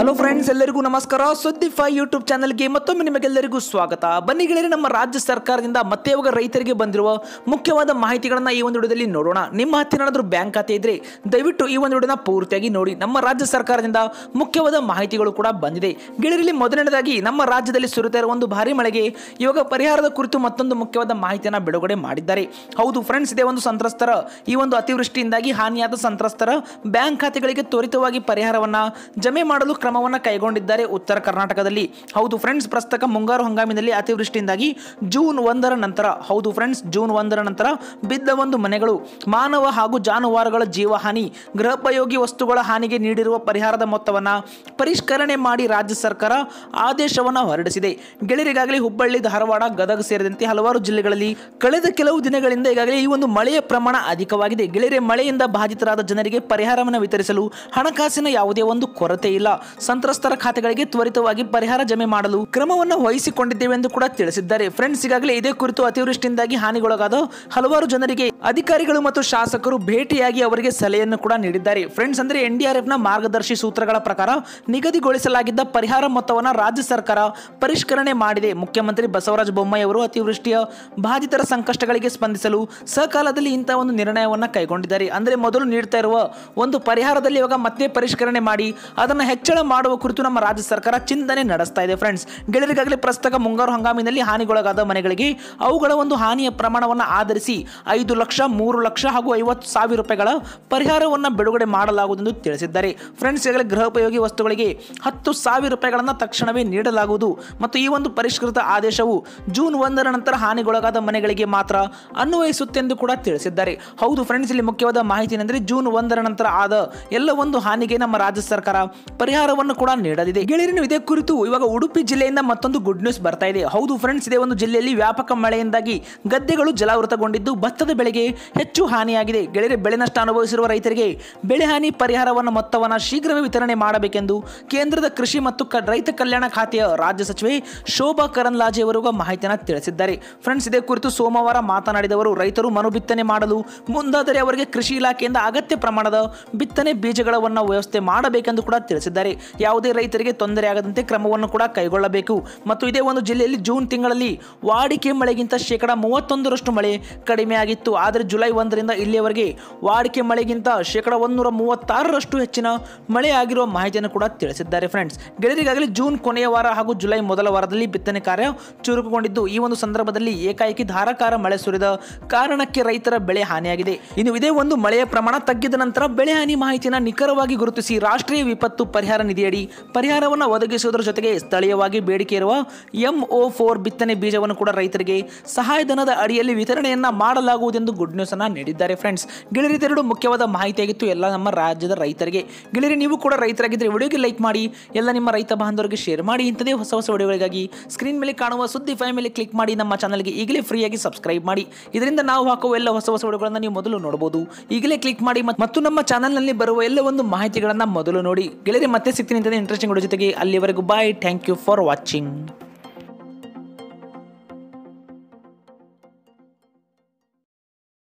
hello friends ಎಲ್ಲರಿಗೂ ನಮಸ್ಕಾರ ಸುದ್ದಿ ಫೈ ಯೂಟ್ಯೂಬ್ ಚಾನಲ್ಗೆ ಮತ್ತೊಮ್ಮೆ ನಿಮಗೆಲ್ಲರಿಗೂ ಸ್ವಾಗತ ಬನ್ನಿ ಗೆಳೆಯರೆ ನಮ್ಮ ರಾಜ್ಯ ಸರ್ಕಾರದಿಂದ ಮತ್ತೆ ಇವಾಗ ರೈತರಿಗೆ ಬಂದಿರುವ ಮುಖ್ಯವಾದ ಮಾಹಿತಿಗಳನ್ನು ಈ ಒಂದು ವಿಡಿಯೋದಲ್ಲಿ ನೋಡೋಣ ನಿಮ್ಮ ಹತ್ತಿರ ಬ್ಯಾಂಕ್ ಖಾತೆ ಇದ್ರೆ ದಯವಿಟ್ಟು ಈ ಒಂದು ವಿಡಿಯೋನ ಪೂರ್ತಿಯಾಗಿ ನೋಡಿ ನಮ್ಮ ರಾಜ್ಯ ಸರ್ಕಾರದಿಂದ ಮುಖ್ಯವಾದ ಮಾಹಿತಿಗಳು ಕೂಡ ಬಂದಿದೆ ಗೆಳೆಯರಲ್ಲಿ ಮೊದಲನೇದಾಗಿ ನಮ್ಮ ರಾಜ್ಯದಲ್ಲಿ ಸುರಿತಾ ಇರುವ ಒಂದು ಭಾರಿ ಮಳೆಗೆ ಇವಾಗ ಪರಿಹಾರದ ಕುರಿತು ಮತ್ತೊಂದು ಮುಖ್ಯವಾದ ಮಾಹಿತಿಯನ್ನು ಬಿಡುಗಡೆ ಮಾಡಿದ್ದಾರೆ ಹೌದು ಫ್ರೆಂಡ್ಸ್ ಇದೇ ಒಂದು ಸಂತ್ರಸ್ತರ ಈ ಒಂದು ಅತಿವೃಷ್ಟಿಯಿಂದಾಗಿ ಹಾನಿಯಾದ ಸಂತ್ರಸ್ತರ ಬ್ಯಾಂಕ್ ಖಾತೆಗಳಿಗೆ ತ್ವರಿತವಾಗಿ ಪರಿಹಾರವನ್ನು ಜಮೆ ಮಾಡಲು ಕ್ರಮ ಕ್ರಮವನ್ನು ಕೈಗೊಂಡಿದ್ದಾರೆ ಉತ್ತರ ಕರ್ನಾಟಕದಲ್ಲಿ ಹೌದು ಫ್ರೆಂಡ್ಸ್ ಪ್ರಸ್ತಕ ಮುಂಗಾರು ಹಂಗಾಮಿನಲ್ಲಿ ಅತಿವೃಷ್ಟಿಯಿಂದಾಗಿ ಜೂನ್ ಒಂದರ ನಂತರ ಹೌದು ಫ್ರೆಂಡ್ಸ್ ಜೂನ್ ಒಂದರ ನಂತರ ಬಿದ್ದ ಒಂದು ಮನೆಗಳು ಮಾನವ ಹಾಗೂ ಜಾನುವಾರುಗಳ ಜೀವಹಾನಿ ಗೃಹೋಪಯೋಗಿ ವಸ್ತುಗಳ ಹಾನಿಗೆ ನೀಡಿರುವ ಪರಿಹಾರದ ಮೊತ್ತವನ್ನು ಪರಿಷ್ಕರಣೆ ಮಾಡಿ ರಾಜ್ಯ ಸರ್ಕಾರ ಆದೇಶವನ್ನು ಹೊರಡಿಸಿದೆ ಗೆಳೆಯರಿಗಾಗಲಿ ಹುಬ್ಬಳ್ಳಿ ಧಾರವಾಡ ಗದಗ ಸೇರಿದಂತೆ ಹಲವಾರು ಜಿಲ್ಲೆಗಳಲ್ಲಿ ಕಳೆದ ಕೆಲವು ದಿನಗಳಿಂದ ಈಗಾಗಲೇ ಈ ಒಂದು ಮಳೆಯ ಪ್ರಮಾಣ ಅಧಿಕವಾಗಿದೆ ಗೆಳೆಯರೆ ಮಳೆಯಿಂದ ಬಾಧಿತರಾದ ಜನರಿಗೆ ಪರಿಹಾರವನ್ನು ವಿತರಿಸಲು ಹಣಕಾಸಿನ ಯಾವುದೇ ಒಂದು ಕೊರತೆ ಇಲ್ಲ ಸಂತ್ರಸ್ತರ ಖಾತೆಗಳಿಗೆ ತ್ವರಿತವಾಗಿ ಪರಿಹಾರ ಜಮೆ ಮಾಡಲು ಕ್ರಮವನ್ನು ವಹಿಸಿಕೊಂಡಿದ್ದೇವೆ ಎಂದು ಕೂಡ ತಿಳಿಸಿದ್ದಾರೆ ಫ್ರೆಂಡ್ಸ್ ಈಗಾಗಲೇ ಇದೇ ಕುರಿತು ಅತಿವೃಷ್ಟಿಯಿಂದಾಗಿ ಹಾನಿಗೊಳಗಾದ ಹಲವಾರು ಜನರಿಗೆ ಅಧಿಕಾರಿಗಳು ಮತ್ತು ಶಾಸಕರು ಭೇಟಿಯಾಗಿ ಅವರಿಗೆ ಸಲಹೆಯನ್ನು ಕೂಡ ನೀಡಿದ್ದಾರೆ ಫ್ರೆಂಡ್ಸ್ ಅಂದ್ರೆ ನ ಮಾರ್ಗದರ್ಶಿ ಸೂತ್ರಗಳ ಪ್ರಕಾರ ನಿಗದಿಗೊಳಿಸಲಾಗಿದ್ದ ಪರಿಹಾರ ಮೊತ್ತವನ್ನು ರಾಜ್ಯ ಸರ್ಕಾರ ಪರಿಷ್ಕರಣೆ ಮಾಡಿದೆ ಮುಖ್ಯಮಂತ್ರಿ ಬಸವರಾಜ ಬೊಮ್ಮಾಯಿ ಅವರು ಅತಿವೃಷ್ಟಿಯ ಬಾಧಿತರ ಸಂಕಷ್ಟಗಳಿಗೆ ಸ್ಪಂದಿಸಲು ಸಕಾಲದಲ್ಲಿ ಇಂತಹ ಒಂದು ನಿರ್ಣಯವನ್ನು ಕೈಗೊಂಡಿದ್ದಾರೆ ಅಂದ್ರೆ ಮೊದಲು ನೀಡ್ತಾ ಇರುವ ಒಂದು ಪರಿಹಾರದಲ್ಲಿ ಇವಾಗ ಮತ್ತೆ ಪರಿಷ್ಕರಣೆ ಮಾಡಿ ಅದನ್ನು ಹೆಚ್ಚಳ ಮಾಡುವ ಕುರಿತು ನಮ್ಮ ರಾಜ್ಯ ಸರ್ಕಾರ ಚಿಂತನೆ ನಡೆಸ್ತಾ ಇದೆ ಫ್ರೆಂಡ್ಸ್ ಗೆಳೆಯರಿಗಾಗಲೇ ಪ್ರಸ್ತುತ ಮುಂಗಾರು ಹಂಗಾಮಿನಲ್ಲಿ ಹಾನಿಗೊಳಗಾದ ಮನೆಗಳಿಗೆ ಅವುಗಳ ಒಂದು ಹಾನಿಯ ಪ್ರಮಾಣವನ್ನು ಆಧರಿಸಿ ಐದು ಲಕ್ಷ ಮೂರು ಲಕ್ಷ ಹಾಗೂ ಐವತ್ತು ಸಾವಿರ ರೂಪಾಯಿಗಳ ಪರಿಹಾರವನ್ನು ಬಿಡುಗಡೆ ಎಂದು ತಿಳಿಸಿದ್ದಾರೆ ಫ್ರೆಂಡ್ಸ್ ಗೃಹೋಪಯೋಗಿ ವಸ್ತುಗಳಿಗೆ ಹತ್ತು ಸಾವಿರ ರೂಪಾಯಿಗಳನ್ನು ತಕ್ಷಣವೇ ನೀಡಲಾಗುವುದು ಮತ್ತು ಈ ಒಂದು ಪರಿಷ್ಕೃತ ಆದೇಶವು ಜೂನ್ ಒಂದರ ನಂತರ ಹಾನಿಗೊಳಗಾದ ಮನೆಗಳಿಗೆ ಮಾತ್ರ ಅನ್ವಯಿಸುತ್ತೆಂದು ಕೂಡ ತಿಳಿಸಿದ್ದಾರೆ ಹೌದು ಫ್ರೆಂಡ್ಸ್ ಇಲ್ಲಿ ಮುಖ್ಯವಾದ ಮಾಹಿತಿ ಏನೆಂದರೆ ಜೂನ್ ಒಂದರ ನಂತರ ಆದ ಎಲ್ಲ ಒಂದು ಹಾನಿಗೆ ನಮ್ಮ ರಾಜ್ಯ ಸರ್ಕಾರ ಪರಿಹಾರ ಕೂಡ ನೀಡಲಿದೆ ಗೆಳೆಯರನ್ನು ಇದೇ ಕುರಿತು ಇವಾಗ ಉಡುಪಿ ಜಿಲ್ಲೆಯಿಂದ ಮತ್ತೊಂದು ಗುಡ್ ನ್ಯೂಸ್ ಬರ್ತಾ ಇದೆ ಹೌದು ಫ್ರೆಂಡ್ಸ್ ಇದೇ ಒಂದು ಜಿಲ್ಲೆಯಲ್ಲಿ ವ್ಯಾಪಕ ಮಳೆಯಿಂದಾಗಿ ಗದ್ದೆಗಳು ಜಲಾವೃತಗೊಂಡಿದ್ದು ಭತ್ತದ ಬೆಳೆಗೆ ಹೆಚ್ಚು ಹಾನಿಯಾಗಿದೆ ಗೆಳೆಯರೆ ಬೆಳೆ ನಷ್ಟ ಅನುಭವಿಸಿರುವ ರೈತರಿಗೆ ಬೆಳೆ ಹಾನಿ ಪರಿಹಾರವನ್ನು ಮೊತ್ತವನ್ನು ಶೀಘ್ರವೇ ವಿತರಣೆ ಮಾಡಬೇಕೆಂದು ಕೇಂದ್ರದ ಕೃಷಿ ಮತ್ತು ರೈತ ಕಲ್ಯಾಣ ಖಾತೆಯ ರಾಜ್ಯ ಸಚಿವೆ ಶೋಭಾ ಕರಂದ್ಲಾಜೆ ಅವರು ಮಾಹಿತಿಯನ್ನು ತಿಳಿಸಿದ್ದಾರೆ ಫ್ರೆಂಡ್ಸ್ ಇದೇ ಕುರಿತು ಸೋಮವಾರ ಮಾತನಾಡಿದವರು ರೈತರು ಮನು ಬಿತ್ತನೆ ಮಾಡಲು ಮುಂದಾದರೆ ಅವರಿಗೆ ಕೃಷಿ ಇಲಾಖೆಯಿಂದ ಅಗತ್ಯ ಪ್ರಮಾಣದ ಬಿತ್ತನೆ ಬೀಜಗಳನ್ನು ವ್ಯವಸ್ಥೆ ಮಾಡಬೇಕೆಂದು ಕೂಡ ತಿಳಿಸಿದ್ದಾರೆ ಯಾವುದೇ ರೈತರಿಗೆ ತೊಂದರೆ ಆಗದಂತೆ ಕ್ರಮವನ್ನು ಕೂಡ ಕೈಗೊಳ್ಳಬೇಕು ಮತ್ತು ಇದೇ ಒಂದು ಜಿಲ್ಲೆಯಲ್ಲಿ ಜೂನ್ ತಿಂಗಳಲ್ಲಿ ವಾಡಿಕೆ ಮಳೆಗಿಂತ ಶೇಕಡ ಮೂವತ್ತೊಂದರಷ್ಟು ಮಳೆ ಕಡಿಮೆಯಾಗಿತ್ತು ಆದರೆ ಜುಲೈ ಒಂದರಿಂದ ಇಲ್ಲಿಯವರೆಗೆ ವಾಡಿಕೆ ಮಳೆಗಿಂತ ಶೇಕಡ ಒಂದೂರ ಮೂವತ್ತಾರರಷ್ಟು ಹೆಚ್ಚಿನ ಮಳೆ ಆಗಿರುವ ಮಾಹಿತಿಯನ್ನು ಕೂಡ ತಿಳಿಸಿದ್ದಾರೆ ಫ್ರೆಂಡ್ಸ್ ಗೆಳೆಯರಿಗಾಗಲೇ ಜೂನ್ ಕೊನೆಯ ವಾರ ಹಾಗೂ ಜುಲೈ ಮೊದಲ ವಾರದಲ್ಲಿ ಬಿತ್ತನೆ ಕಾರ್ಯ ಚುರುಕುಗೊಂಡಿದ್ದು ಈ ಒಂದು ಸಂದರ್ಭದಲ್ಲಿ ಏಕಾಏಕಿ ಧಾರಾಕಾರ ಮಳೆ ಸುರಿದ ಕಾರಣಕ್ಕೆ ರೈತರ ಬೆಳೆ ಹಾನಿಯಾಗಿದೆ ಇನ್ನು ಇದೇ ಒಂದು ಮಳೆಯ ಪ್ರಮಾಣ ತಗ್ಗಿದ ನಂತರ ಬೆಳೆ ಹಾನಿ ಮಾಹಿತಿಯನ್ನು ನಿಖರವಾಗಿ ಗುರುತಿಸಿ ರಾಷ್ಟ್ರೀಯ ವಿಪತ್ತು ಪರಿಹಾರ ನಿಧಿಯಡಿ ಪರಿಹಾರವನ್ನು ಒದಗಿಸುವುದರ ಜೊತೆಗೆ ಸ್ಥಳೀಯವಾಗಿ ಬೇಡಿಕೆ ಇರುವ ಎಂಒ ಫೋರ್ ಬಿತ್ತನೆ ಬೀಜವನ್ನು ಕೂಡ ರೈತರಿಗೆ ಸಹಾಯಧನದ ಅಡಿಯಲ್ಲಿ ವಿತರಣೆಯನ್ನ ಮಾಡಲಾಗುವುದೆಂದು ಗುಡ್ ನ್ಯೂಸ್ ಅನ್ನು ನೀಡಿದ್ದಾರೆ ಫ್ರೆಂಡ್ಸ್ ಗೆಳೆಯರಿದೆರಡು ಮುಖ್ಯವಾದ ಮಾಹಿತಿಯಾಗಿತ್ತು ಎಲ್ಲ ನಮ್ಮ ರಾಜ್ಯದ ರೈತರಿಗೆ ಗೆಳೆಯರಿ ನೀವು ಕೂಡ ರೈತರಾಗಿದ್ದರೆ ವಿಡಿಯೋಗೆ ಲೈಕ್ ಮಾಡಿ ಎಲ್ಲ ನಿಮ್ಮ ರೈತ ಬಾಂಧವರಿಗೆ ಶೇರ್ ಮಾಡಿ ಇಂಥದೇ ಹೊಸ ಹೊಸ ವಿಡಿಯೋಗಳಿಗಾಗಿ ಸ್ಕ್ರೀನ್ ಮೇಲೆ ಕಾಣುವ ಸುದ್ದಿ ಫೈ ಮೇಲೆ ಕ್ಲಿಕ್ ಮಾಡಿ ನಮ್ಮ ಚಾನಲ್ಗೆ ಈಗಲೇ ಫ್ರೀಯಾಗಿ ಸಬ್ಸ್ಕ್ರೈಬ್ ಮಾಡಿ ಇದರಿಂದ ನಾವು ಹಾಕುವ ಎಲ್ಲ ಹೊಸ ಹೊಸ ವಿಡಿಯೋಗಳನ್ನು ನೀವು ಮೊದಲು ನೋಡಬಹುದು ಈಗಲೇ ಕ್ಲಿಕ್ ಮಾಡಿ ಮತ್ತು ನಮ್ಮ ಚಾನಲ್ನಲ್ಲಿ ಬರುವ ಎಲ್ಲ ಒಂದು ಮಾಹಿತಿಗಳನ್ನು ಮೊದಲು ನೋಡಿ ಗೆಳೆಯರಿ ಮತ್ತೆ ಸಿಗ್ತೀನಿ ಅಂತಂದರೆ ಇಂಟ್ರೆಸ್ಟಿಂಗ್ ಜೊತೆಗೆ ಅಲ್ಲಿವರೆಗೂ bye thank you for watching